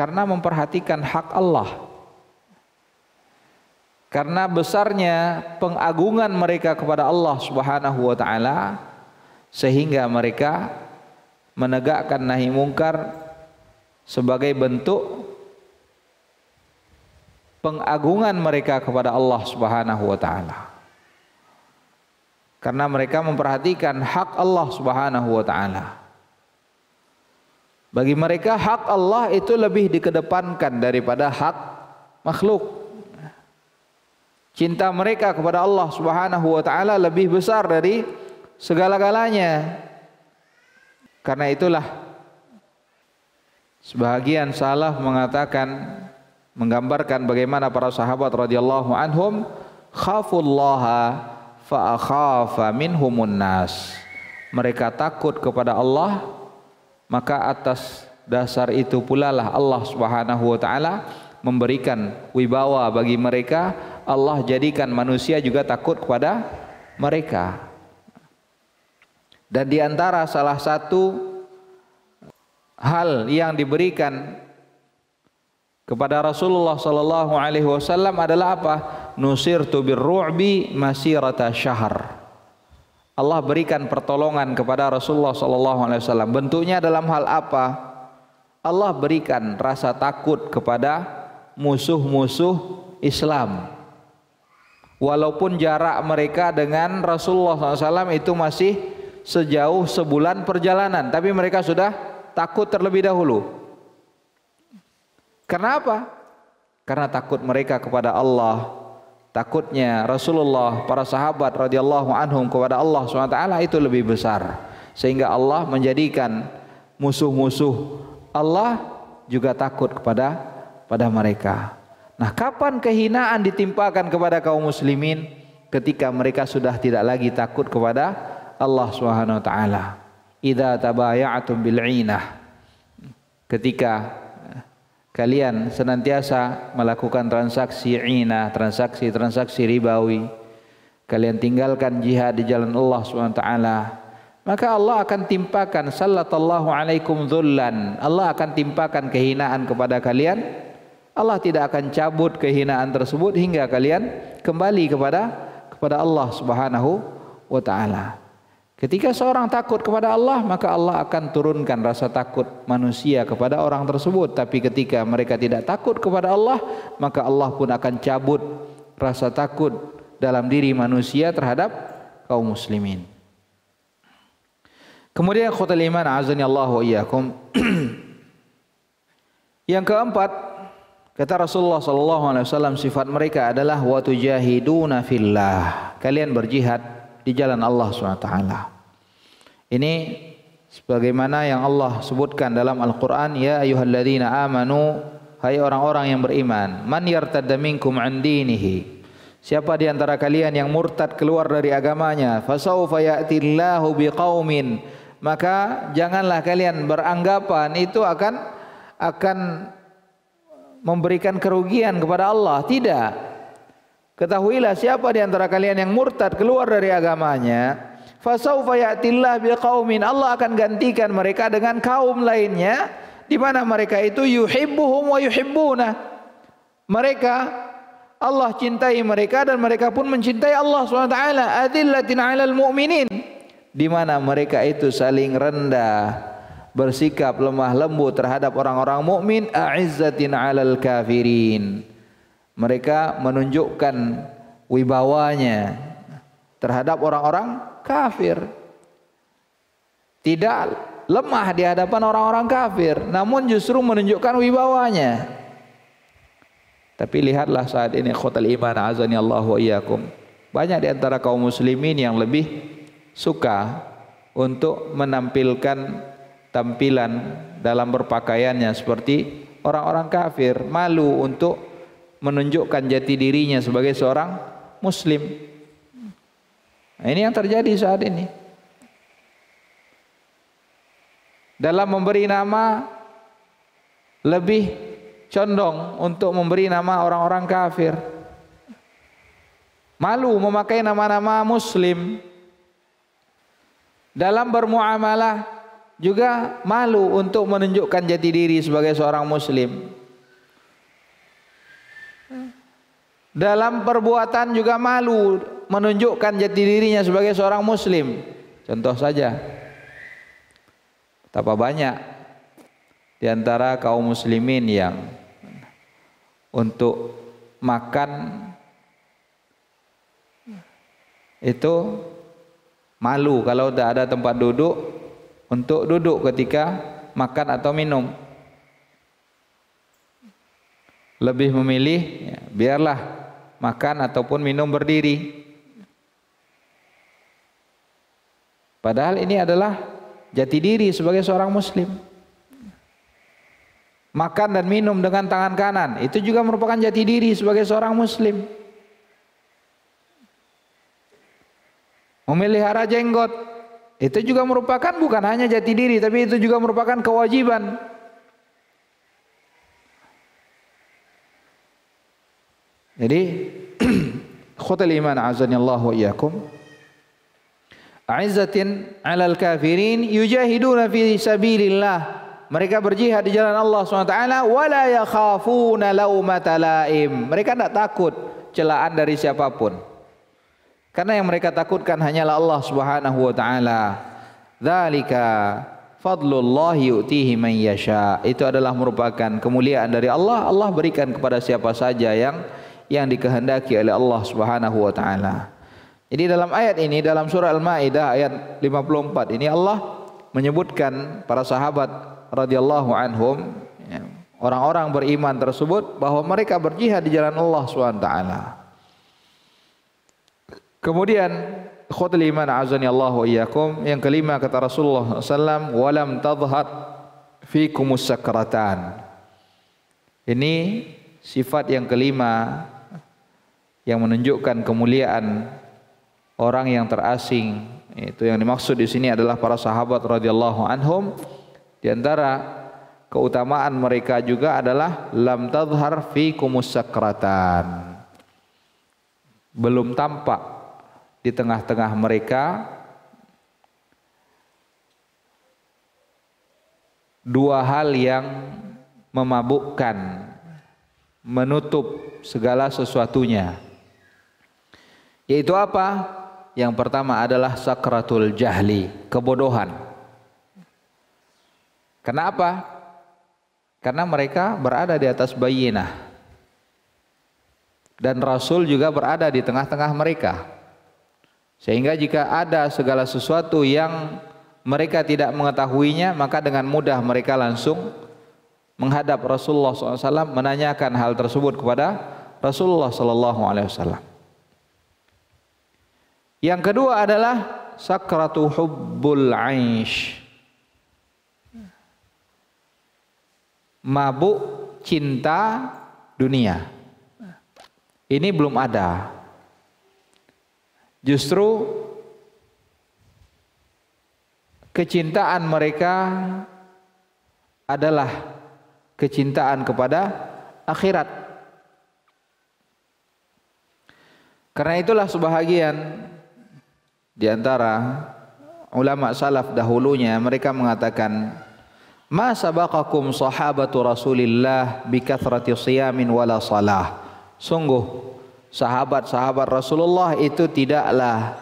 Karena memperhatikan hak Allah. Karena besarnya pengagungan mereka kepada Allah Subhanahu wa taala sehingga mereka menegakkan nahi mungkar sebagai bentuk pengagungan mereka kepada Allah Subhanahu wa taala. Karena mereka memperhatikan hak Allah Subhanahu wa taala. Bagi mereka hak Allah itu lebih dikedepankan daripada hak makhluk. Cinta mereka kepada Allah Subhanahu wa taala lebih besar dari segala-galanya. Karena itulah sebahagian salaf mengatakan menggambarkan bagaimana para sahabat radhiyallahu anhum khafullaha fa akhafa minhumun nas. Mereka takut kepada Allah maka atas dasar itu pula lah Allah Subhanahu wa taala memberikan wibawa bagi mereka Allah jadikan manusia juga takut kepada mereka dan di antara salah satu hal yang diberikan kepada Rasulullah sallallahu alaihi wasallam adalah apa? Nusirtu birru'bi masirata syahr. Allah berikan pertolongan kepada Rasulullah SAW. Bentuknya dalam hal apa? Allah berikan rasa takut kepada musuh-musuh Islam. Walaupun jarak mereka dengan Rasulullah SAW itu masih sejauh sebulan perjalanan, tapi mereka sudah takut terlebih dahulu. Kenapa? Karena takut mereka kepada Allah takutnya Rasulullah para sahabat radhiyallahu anhum kepada Allah SWT itu lebih besar sehingga Allah menjadikan musuh-musuh Allah juga takut kepada pada mereka. Nah, kapan kehinaan ditimpakan kepada kaum muslimin ketika mereka sudah tidak lagi takut kepada Allah Subhanahu wa taala. Idza tabaya'tum Ketika kalian senantiasa melakukan transaksi ina, transaksi-transaksi ribawi. Kalian tinggalkan jihad di jalan Allah SWT. Maka Allah akan timpakan sallallahu alaikum dhullan. Allah akan timpakan kehinaan kepada kalian. Allah tidak akan cabut kehinaan tersebut hingga kalian kembali kepada kepada Allah Subhanahu wa taala. Ketika seorang takut kepada Allah, maka Allah akan turunkan rasa takut manusia kepada orang tersebut. Tapi ketika mereka tidak takut kepada Allah, maka Allah pun akan cabut rasa takut dalam diri manusia terhadap kaum muslimin. Kemudian khotul iman azani Allah wa iyyakum. (clears throat) Yang keempat, kata Rasulullah sallallahu alaihi wasallam sifat mereka adalah wa tujahiduna fillah. Kalian berjihad di jalan Allah Subhanahu wa taala. Ini sebagaimana yang Allah sebutkan dalam Al-Qur'an, ya ayyuhalladzina amanu, hai orang-orang yang beriman, man yartadda minkum an dinihi. Siapa di antara kalian yang murtad keluar dari agamanya, fasaufa ya'tillahu biqaumin, maka janganlah kalian beranggapan itu akan akan memberikan kerugian kepada Allah, tidak. Ketahuilah siapa di antara kalian yang murtad keluar dari agamanya, Fasaufa ya'tillah biqaumin. Allah akan gantikan mereka dengan kaum lainnya di mana mereka itu yuhibbuhum wa yuhibbuna. Mereka Allah cintai mereka dan mereka pun mencintai Allah SWT. Adillatin 'alal mu'minin. Di mana mereka itu saling rendah, bersikap lemah lembut terhadap orang-orang mukmin, a'izzatin 'alal kafirin. Mereka menunjukkan wibawanya terhadap orang-orang kafir. Tidak lemah di hadapan orang-orang kafir, namun justru menunjukkan wibawanya. Tapi lihatlah saat ini khotal iman azani Allah wa iyyakum. Banyak di antara kaum muslimin yang lebih suka untuk menampilkan tampilan dalam berpakaiannya seperti orang-orang kafir, malu untuk menunjukkan jati dirinya sebagai seorang muslim. Nah, ini yang terjadi saat ini. Dalam memberi nama lebih condong untuk memberi nama orang-orang kafir. Malu memakai nama-nama muslim. Dalam bermuamalah juga malu untuk menunjukkan jati diri sebagai seorang muslim. Dalam perbuatan juga malu menunjukkan jati dirinya sebagai seorang muslim. Contoh saja. Betapa banyak di antara kaum muslimin yang untuk makan itu malu kalau tidak ada tempat duduk untuk duduk ketika makan atau minum lebih memilih ya, biarlah makan ataupun minum berdiri Padahal ini adalah jati diri sebagai seorang muslim. Makan dan minum dengan tangan kanan itu juga merupakan jati diri sebagai seorang muslim. Memelihara jenggot itu juga merupakan bukan hanya jati diri tapi itu juga merupakan kewajiban. Jadi (clears throat) khutul iman azanillahu wa iyyakum Aizzatin alal kafirin yujahiduna fi sabilillah. Mereka berjihad di jalan Allah Subhanahu wa Taala. wala yakhafuna laumata laim. Mereka tidak takut celaan dari siapapun. Karena yang mereka takutkan hanyalah Allah Subhanahu wa taala. Dzalika fadlullah yu'tihi man yasha. Itu adalah merupakan kemuliaan dari Allah. Allah berikan kepada siapa saja yang yang dikehendaki oleh Allah Subhanahu wa taala. Jadi dalam ayat ini dalam surah Al-Maidah ayat 54 ini Allah menyebutkan para sahabat radhiyallahu anhum ya, orang-orang beriman tersebut bahwa mereka berjihad di jalan Allah SWT. Kemudian khotul iman azani Allah iyyakum yang kelima kata Rasulullah sallam walam tadhhar fikumus sakratan. Ini sifat yang kelima yang menunjukkan kemuliaan orang yang terasing. Itu yang dimaksud di sini adalah para sahabat radhiyallahu anhum. Di antara keutamaan mereka juga adalah lam tadhhar fiikumus sakratan. Belum tampak di tengah-tengah mereka dua hal yang memabukkan, menutup segala sesuatunya. Yaitu apa? yang pertama adalah sakratul jahli, kebodohan. Kenapa? Karena mereka berada di atas bayinah. Dan Rasul juga berada di tengah-tengah mereka. Sehingga jika ada segala sesuatu yang mereka tidak mengetahuinya, maka dengan mudah mereka langsung menghadap Rasulullah SAW menanyakan hal tersebut kepada Rasulullah SAW. Yang kedua adalah sakratu hubbul aish. Mabuk cinta dunia. Ini belum ada. Justru kecintaan mereka adalah kecintaan kepada akhirat. Karena itulah sebahagian di antara ulama salaf dahulunya mereka mengatakan Ma sabaqakum sahabatu Rasulillah bi siyamin wala salah. Sungguh sahabat-sahabat Rasulullah itu tidaklah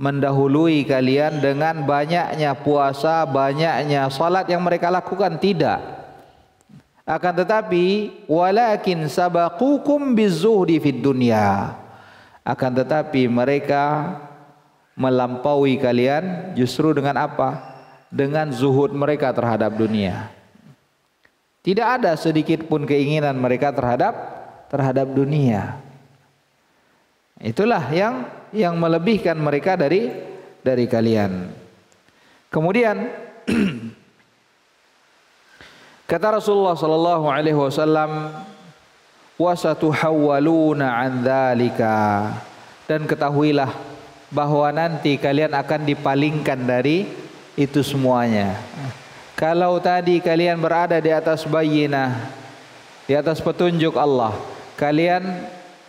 mendahului kalian dengan banyaknya puasa, banyaknya salat yang mereka lakukan tidak. Akan tetapi walakin sabaqukum bizuhdi fid dunya. Akan tetapi mereka melampaui kalian justru dengan apa? Dengan zuhud mereka terhadap dunia. Tidak ada sedikit pun keinginan mereka terhadap terhadap dunia. Itulah yang yang melebihkan mereka dari dari kalian. Kemudian (clears throat) kata Rasulullah sallallahu alaihi wasallam wasatuhawwaluna an dzalika dan ketahuilah bahwa nanti kalian akan dipalingkan dari itu semuanya. Kalau tadi kalian berada di atas bayinah, di atas petunjuk Allah, kalian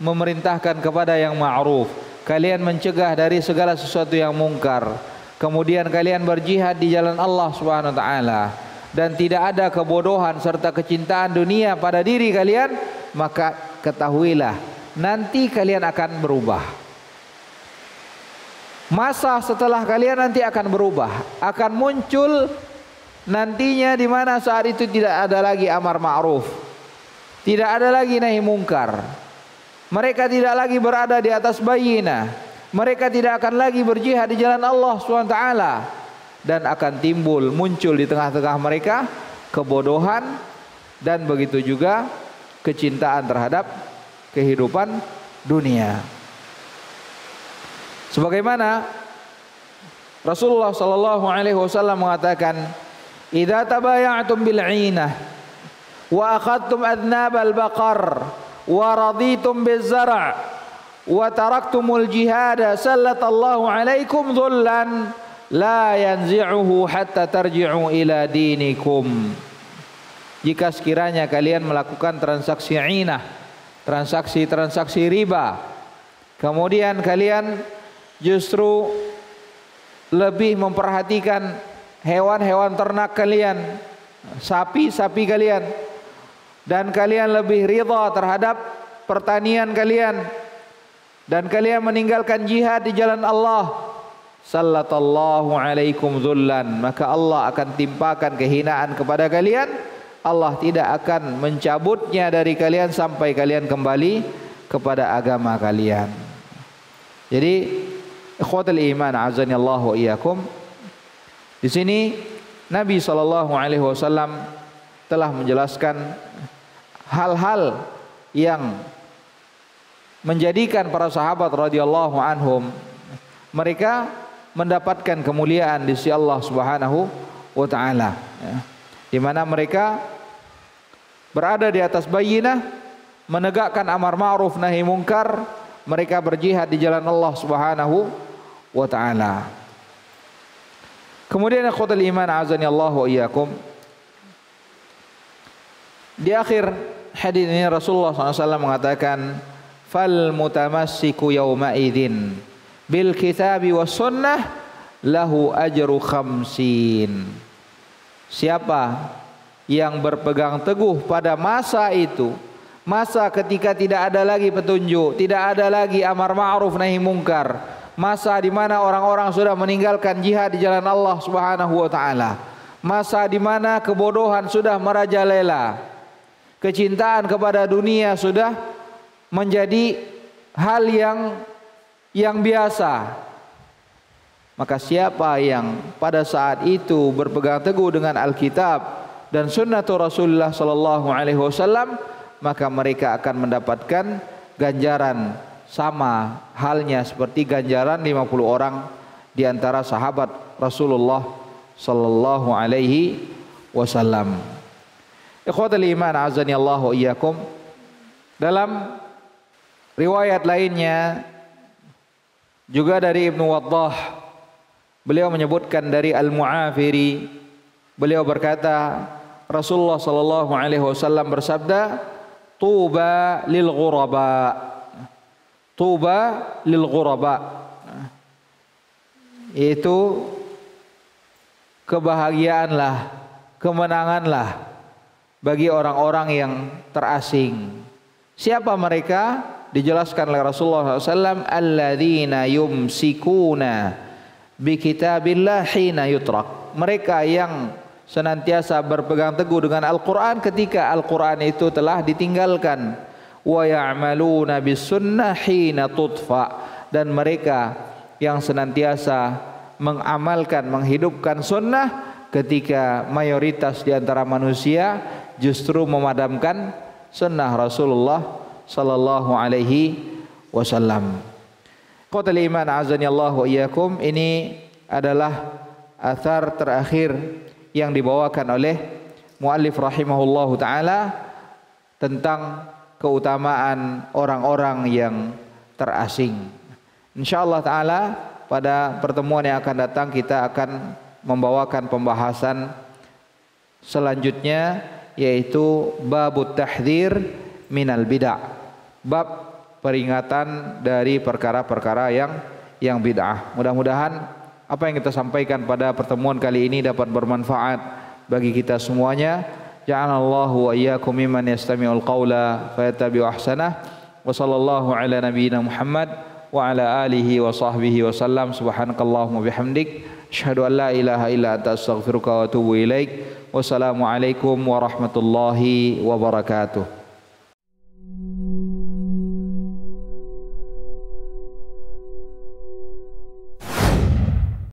memerintahkan kepada yang ma'ruf, kalian mencegah dari segala sesuatu yang mungkar, kemudian kalian berjihad di jalan Allah Subhanahu wa taala dan tidak ada kebodohan serta kecintaan dunia pada diri kalian, maka ketahuilah nanti kalian akan berubah. Masa setelah kalian nanti akan berubah, akan muncul nantinya di mana saat itu tidak ada lagi amar ma'ruf. Tidak ada lagi nahi mungkar. Mereka tidak lagi berada di atas bayina. Mereka tidak akan lagi berjihad di jalan Allah SWT. Dan akan timbul, muncul di tengah-tengah mereka kebodohan dan begitu juga kecintaan terhadap kehidupan dunia. Sebagaimana Rasulullah sallallahu alaihi wasallam mengatakan, "Idza tabayatum bil 'inah wa akhadtum adnab al-baqar wa raditum biz-zar' wa taraktumul jihada sallatallahu alaikum dhullan la yanzi'uhu hatta tarji'u ila dinikum." Jika sekiranya kalian melakukan transaksi inah, transaksi-transaksi riba, kemudian kalian justru lebih memperhatikan hewan-hewan ternak kalian, sapi-sapi kalian dan kalian lebih ridha terhadap pertanian kalian dan kalian meninggalkan jihad di jalan Allah sallallahu alaikum dhullan maka Allah akan timpakan kehinaan kepada kalian Allah tidak akan mencabutnya dari kalian sampai kalian kembali kepada agama kalian jadi Ikhwatul iman azani Allah wa iyyakum. Di sini Nabi sallallahu alaihi wasallam telah menjelaskan hal-hal yang menjadikan para sahabat radhiyallahu anhum mereka mendapatkan kemuliaan di sisi Allah Subhanahu wa taala ya. Di mana mereka berada di atas bayinah menegakkan amar ma'ruf nahi mungkar mereka berjihad di jalan Allah Subhanahu wa taala. Kemudian ikhwatul iman azani Allah wa iyyakum. Di akhir hadis ini Rasulullah SAW mengatakan fal mutamassiku yauma idzin bil kitabi was sunnah lahu ajru khamsin. Siapa yang berpegang teguh pada masa itu, masa ketika tidak ada lagi petunjuk, tidak ada lagi amar ma'ruf nahi mungkar, masa di mana orang-orang sudah meninggalkan jihad di jalan Allah Subhanahu wa taala. Masa di mana kebodohan sudah merajalela. Kecintaan kepada dunia sudah menjadi hal yang yang biasa. Maka siapa yang pada saat itu berpegang teguh dengan Alkitab dan sunnatul Rasulullah sallallahu alaihi wasallam, maka mereka akan mendapatkan ganjaran sama halnya seperti ganjaran 50 orang di antara sahabat Rasulullah sallallahu alaihi wasallam. Ikhwatul iman azani Allah iyyakum. Dalam riwayat lainnya juga dari Ibnu Waddah beliau menyebutkan dari Al-Mu'afiri beliau berkata Rasulullah sallallahu alaihi wasallam bersabda tuba lil ghuraba' Tuba lil ghuraba. Itu kebahagiaanlah, kemenanganlah bagi orang-orang yang terasing. Siapa mereka? Dijelaskan oleh Rasulullah SAW. Alladzina yumsikuna bi hina yutrak. Mereka yang senantiasa berpegang teguh dengan Al-Quran ketika Al-Quran itu telah ditinggalkan wa ya'maluna bisunnah hina tutfa dan mereka yang senantiasa mengamalkan menghidupkan sunnah ketika mayoritas di antara manusia justru memadamkan sunnah Rasulullah sallallahu alaihi wasallam. Qatal iman azani wa iyyakum ini adalah athar terakhir yang dibawakan oleh muallif rahimahullahu taala tentang keutamaan orang-orang yang terasing. Insyaallah taala pada pertemuan yang akan datang kita akan membawakan pembahasan selanjutnya yaitu babut tahdzir minal bid'ah. Bab peringatan dari perkara-perkara yang yang bid'ah. Mudah-mudahan apa yang kita sampaikan pada pertemuan kali ini dapat bermanfaat bagi kita semuanya جعلنا الله وإياكم ممن يستمع القول فيتبع أحسنه وصلى الله على نبينا محمد وعلى آله وصحبه وسلم سبحانك اللهم وبحمدك أشهد أن لا إله إلا أنت أستغفرك وأتوب إليك والسلام عليكم ورحمة الله وبركاته